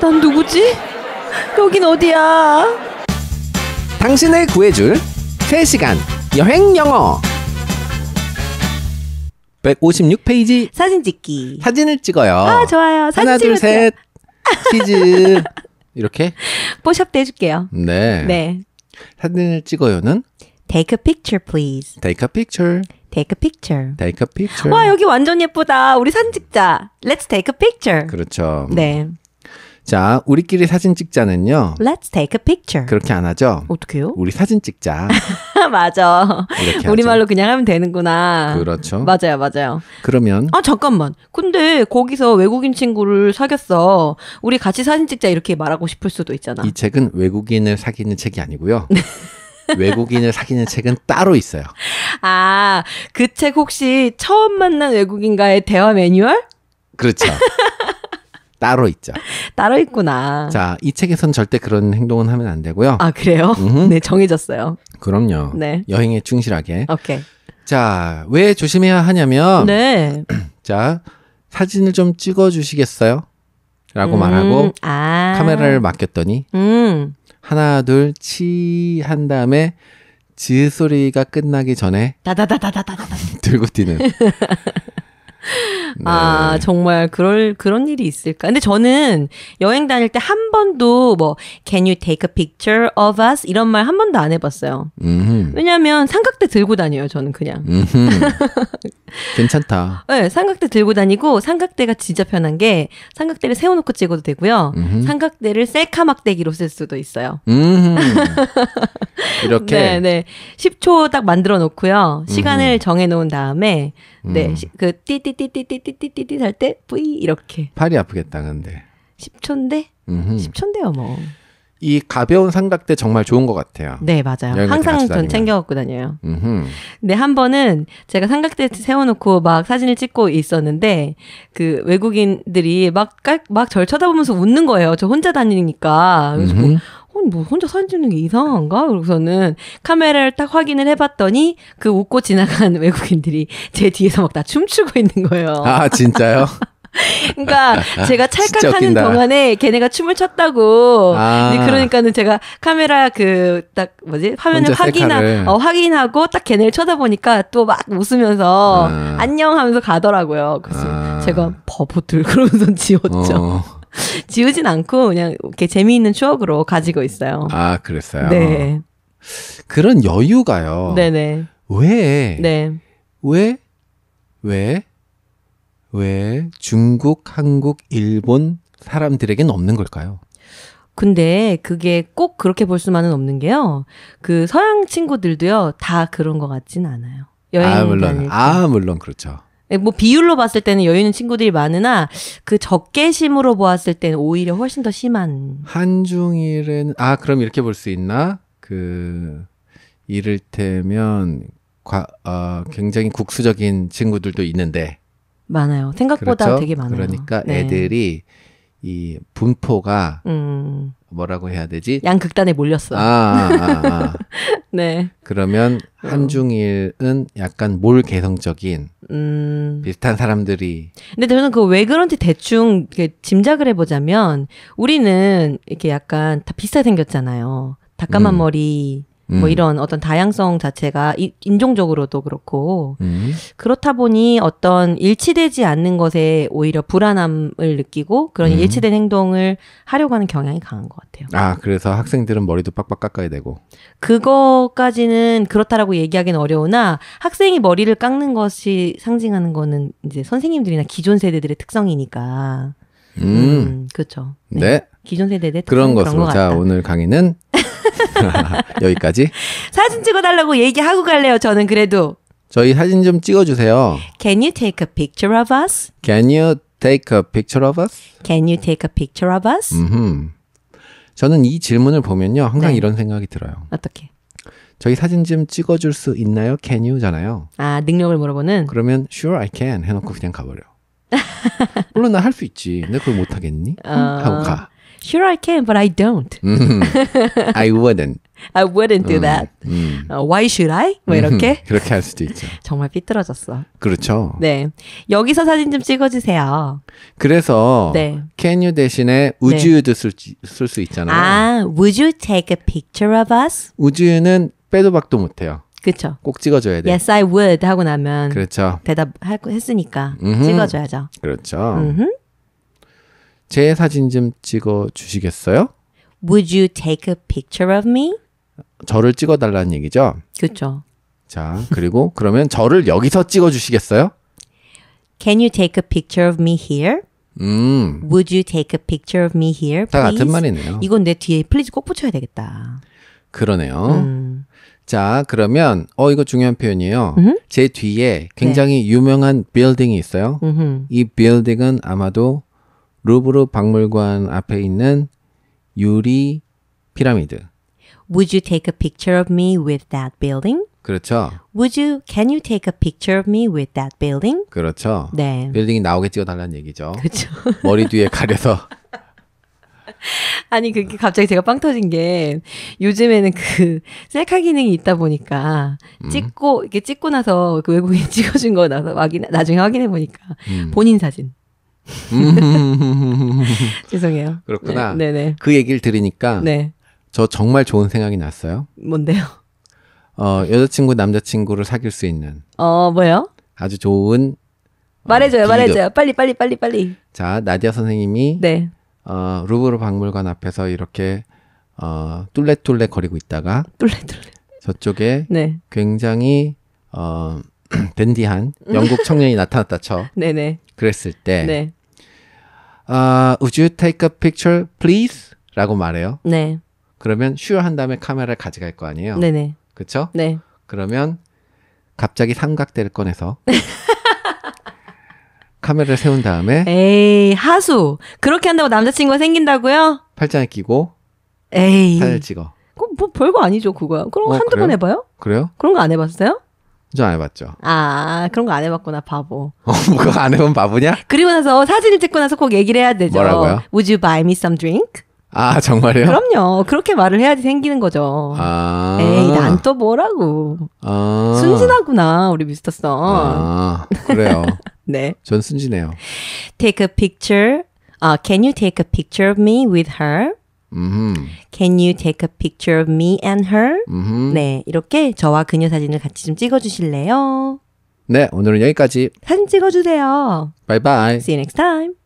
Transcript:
난 누구지? 여긴 어디야? 당신을 구해줄 3시간 여행 영어 156페이지 사진 찍기 사진을 찍어요. 아 좋아요. 사진 하나 둘셋 치즈 이렇게 뽀샵 대줄게요. 네. 네. 사진을 찍어요는 Take a picture, please. Take a picture. Take a picture. Take a picture. 와 여기 완전 예쁘다. 우리 사진 찍자. Let's take a picture. 그렇죠. 네. 자, 우리끼리 사진 찍자는요. Let's take a picture. 그렇게 안 하죠. 어떻게요? 우리 사진 찍자. 맞아. 우리말로 그냥 하면 되는구나. 그렇죠. 맞아요, 맞아요. 그러면 아 잠깐만. 근데 거기서 외국인 친구를 사귀었어. 우리 같이 사진 찍자 이렇게 말하고 싶을 수도 있잖아. 이 책은 외국인을 사귀는 책이 아니고요. 외국인을 사귀는 책은 따로 있어요. 아, 그 책 혹시 처음 만난 외국인과의 대화 매뉴얼? 그렇죠. 따로 있죠. 따로 있구나. 자, 이 책에선 절대 그런 행동은 하면 안 되고요. 아, 그래요? 음흠. 네, 정해졌어요. 그럼요. 네. 여행에 충실하게. 오케이. 자, 왜 조심해야 하냐면 네. 자, 사진을 좀 찍어 주시겠어요? 라고 음, 말하고 아. 카메라를 맡겼더니 음. 하나 둘 치 한 다음에 지 소리가 끝나기 전에 다다다다다다 들고 뛰는 네. 아, 정말 그럴, 그런 일이 있을까. 근데 저는 여행 다닐 때 한 번도 뭐, can you take a picture of us? 이런 말 한 번도 안 해봤어요. 음. 왜냐면 삼각대 들고 다녀요, 저는 그냥. 음. 괜찮다. 네, 삼각대 들고 다니고, 삼각대가 진짜 편한 게, 삼각대를 세워놓고 찍어도 되고요. 음흠. 삼각대를 셀카 막대기로 쓸 수도 있어요. 음. 이렇게? 네, 네. 10초 딱 만들어 놓고요. 시간을 정해 놓은 다음에, 네, 음. 그, 띠띠띠띠띠띠 띠띠띠띠 할때뿌 이렇게. 이 팔이 아프겠다 근데. 10초인데? 10초인데요 뭐. 이 가벼운 삼각대 정말 좋은 것 같아요. 네, 맞아요. 항상 전 챙겨 갖고 다녀요. 근데 한 번은 제가 삼각대 세워놓고 막 사진을 찍고 있었는데 그 외국인들이 막막절 쳐다보면서 웃는 거예요. 저 혼자 다니니까. 그래서 이건 뭐, 뭐 혼자 사진 찍는 게 이상한가? 그러고서는 카메라를 딱 확인을 해봤더니 그 웃고 지나간 외국인들이 제 뒤에서 막 다 춤추고 있는 거예요. 아 진짜요? 그러니까 제가 찰칵하는 동안에 걔네가 춤을 췄다고. 아. 그러니까는 제가 카메라 그 딱 뭐지 화면을 확인하 어, 확인하고 딱 걔네를 쳐다보니까 또 막 웃으면서 아. 안녕하면서 가더라고요. 그래서 아. 제가 버보들 그러면서 지웠죠. 어. 지우진 않고 그냥 이렇게 재미있는 추억으로 가지고 있어요. 아, 그랬어요. 네. 그런 여유가요. 네네. 왜? 네. 왜? 왜? 왜 중국, 한국, 일본 사람들에게는 없는 걸까요? 근데 그게 꼭 그렇게 볼 수만은 없는 게요. 그 서양 친구들도요, 다 그런 것 같진 않아요. 여행 아, 물론. 다닐 때. 아, 물론 그렇죠. 예, 뭐 비율로 봤을 때는 여유 있는 친구들이 많으나 그 적개심으로 보았을 때는 오히려 훨씬 더 심한. 한중일은 아 그럼 이렇게 볼 수 있나? 그 이를테면 과, 어, 굉장히 국수적인 친구들도 있는데 많아요. 생각보다 그렇죠? 되게 많아요. 그러니까 네. 애들이 이 분포가 음. 뭐라고 해야 되지? 양극단에 몰렸어. 아, 아, 아. 네. 그러면 한중일은 약간 몰 개성적인 음... 비슷한 사람들이. 근데 저는 그 왜 그런지 대충 이렇게 짐작을 해보자면 우리는 이렇게 약간 다 비슷하게 생겼잖아요. 닭가만 머리, 음. 뭐 음. 뭐 이런 어떤 다양성 자체가 인종적으로도 그렇고 음. 그렇다 보니 어떤 일치되지 않는 것에 오히려 불안함을 느끼고 그런 음. 일치된 행동을 하려고 하는 경향이 강한 것 같아요. 아 그래서 학생들은 머리도 빡빡 깎아야 되고 그거까지는 그렇다라고 얘기하기는 어려우나 학생이 머리를 깎는 것이 상징하는 거는 이제 선생님들이나 기존 세대들의 특성이니까. 음, 음 그렇죠. 네. 네. 기존 세대들 그런 것으로 그런 자 오늘 강의는 여기까지. 사진 찍어달라고 얘기하고 갈래요. 저는 그래도. 저희 사진 좀 찍어주세요. Can you take a picture of us? Can you take a picture of us? Can you take a picture of us? 저는 이 질문을 보면요, 항상 네. 이런 생각이 들어요. 어떻게? 저희 사진 좀 찍어줄 수 있나요? Can you?잖아요. 아 능력을 물어보는. 그러면 Sure, I can 해놓고 그냥 가버려. 물론 나 할 수 있지. 근데 그걸 못 하겠니? 어... 하고 가. Sure, I can, but I don't. I wouldn't. I wouldn't do that. 음, 음. why should I? 뭐 이렇게. 그렇게 할 수도 있죠. 정말 삐뚤어졌어. 그렇죠. 네. 여기서 사진 좀 찍어주세요. 그래서 네. can you 대신에 would 네. you도 쓸수 있잖아요. 아, would you take a picture of us? would you는 빼도 박도 못해요. 그렇죠. 꼭 찍어줘야 돼. Yes, I would 하고 나면 그렇죠. 대답했으니까 음흠. 찍어줘야죠. 그렇죠. 음흠. 제 사진 좀 찍어 주시겠어요? Would you take a picture of me? 저를 찍어 달라는 얘기죠. 그렇죠. 자, 그리고 그러면 저를 여기서 찍어 주시겠어요? Can you take a picture of me here? 음. Would you take a picture of me here? please? 같은 말이네요. 이건 내 뒤에 please 꼭 붙여야 되겠다. 그러네요. 음. 자, 그러면 어 이거 중요한 표현이에요. 음흠. 제 뒤에 굉장히 네. 유명한 빌딩이 있어요. 음흠. 이 빌딩은 아마도 루브르 박물관 앞에 있는 유리 피라미드. Would you take a picture of me with that building? 그렇죠. Would you can you take a picture of me with that building? 그렇죠. 네. 빌딩이 나오게 찍어 달라는 얘기죠. 그렇죠. 머리 뒤에 가려서 아니 그게 갑자기 제가 빵 터진 게 요즘에는 그 셀카 기능이 있다 보니까 음. 찍고 이게 찍고 나서 그 외국인 찍어준 거 나서 확인 나중에 확인해 보니까 음. 본인 사진 죄송해요. 그렇구나. 네, 네, 네. 그 얘기를 들으니까 네. 저 정말 좋은 생각이 났어요. 뭔데요? 어, 여자친구, 남자친구를 사귈 수 있는. 어, 뭐요? 아주 좋은. 어, 말해줘요, 어, 말해줘요. 빨리, 빨리, 빨리, 빨리. 자, 나디아 선생님이. 네. 어, 루브르 박물관 앞에서 이렇게, 어, 뚫레뚫레 거리고 있다가. 뚫레뚫레. 저쪽에. 네. 굉장히, 어, 댄디한 영국 청년이 나타났다 쳐. 네네. 네. 그랬을 때. 네. 아, uh, would you take a picture, please? 라고 말해요. 네. 그러면 sure 한 다음에 카메라를 가져갈 거 아니에요. 네네. 네. 그쵸? 네. 그러면 갑자기 삼각대를 꺼내서 카메라를 세운 다음에 에이 하수 그렇게 한다고 남자친구가 생긴다고요? 팔짱을 끼고 에이 사진을 찍어. 그뭐 별거 아니죠 그거야. 그럼 어, 한두 그래요? 번 해봐요? 그래요? 그런 거 안 해봤어요? 전안 해봤죠. 아, 그런 거 안 해봤구나, 바보. 어, 그거 안 해본 바보냐? 그리고 나서 어, 사진을 찍고 나서 꼭 얘기를 해야 되죠. 뭐라고요? Would you buy me some drink? 아, 정말요? 그럼요. 그렇게 말을 해야지 생기는 거죠. 아. 에이, 난 또 뭐라고. 아. 순진하구나, 우리 미스터 선. 아, 그래요. 네. 전 순진해요. Take a picture. Uh, can you take a picture of me with her? Mm-hmm. Can you take a picture of me and her? Mm-hmm. 네, 이렇게 저와 그녀 사진을 같이 좀 찍어주실래요? 네, 오늘은 여기까지. 사진 찍어주세요. Bye bye. See you next time.